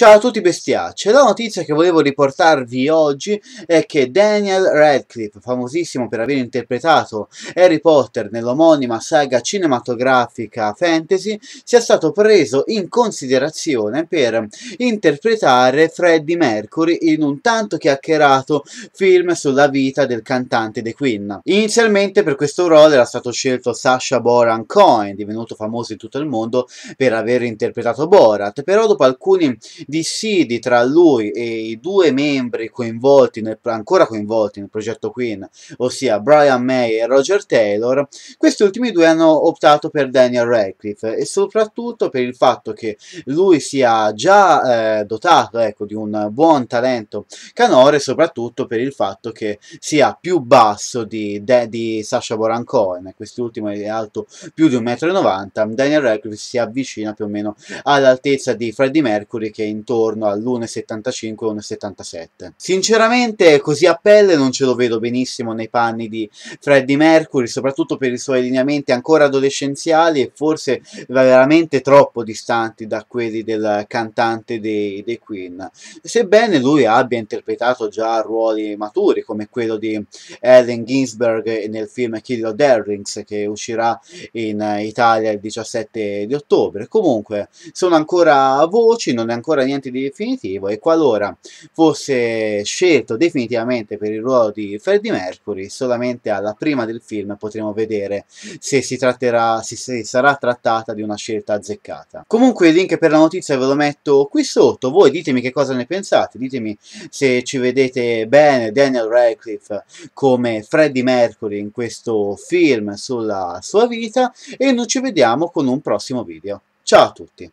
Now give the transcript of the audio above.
Ciao a tutti bestiacci, la notizia che volevo riportarvi oggi è che Daniel Radcliffe, famosissimo per aver interpretato Harry Potter nell'omonima saga cinematografica fantasy, sia stato preso in considerazione per interpretare Freddie Mercury in un tanto chiacchierato film sulla vita del cantante The Queen. Inizialmente per questo ruolo era stato scelto Sasha Boran Cohen, divenuto famoso in tutto il mondo per aver interpretato Borat, però dopo alcuni dissidi tra lui e i due membri coinvolti nel, ancora coinvolti nel progetto Queen, ossia Brian May e Roger Taylor, questi ultimi due hanno optato per Daniel Radcliffe e soprattutto per il fatto che lui sia già eh, dotato ecco, di un buon talento canore, e soprattutto per il fatto che sia più basso di, de, di Sasha Boran Cohen, quest'ultimo è alto più di 1,90 m, Daniel Radcliffe si avvicina più o meno all'altezza di Freddie Mercury che in intorno all'1,75-1,77. Sinceramente così a pelle non ce lo vedo benissimo nei panni di Freddie Mercury, soprattutto per i suoi lineamenti ancora adolescenziali e forse veramente troppo distanti da quelli del cantante dei, dei Queen, sebbene lui abbia interpretato già ruoli maturi come quello di Ellen Ginsberg nel film Kill Your Darlings che uscirà in Italia il 17 di ottobre. Comunque sono ancora voci, non è ancora niente di definitivo e qualora fosse scelto definitivamente per il ruolo di Freddie Mercury, solamente alla prima del film potremo vedere se si tratterà, se, se sarà trattata di una scelta azzeccata. Comunque il link per la notizia ve lo metto qui sotto, voi ditemi che cosa ne pensate, ditemi se ci vedete bene Daniel Radcliffe come Freddie Mercury in questo film sulla sua vita e noi ci vediamo con un prossimo video. Ciao a tutti!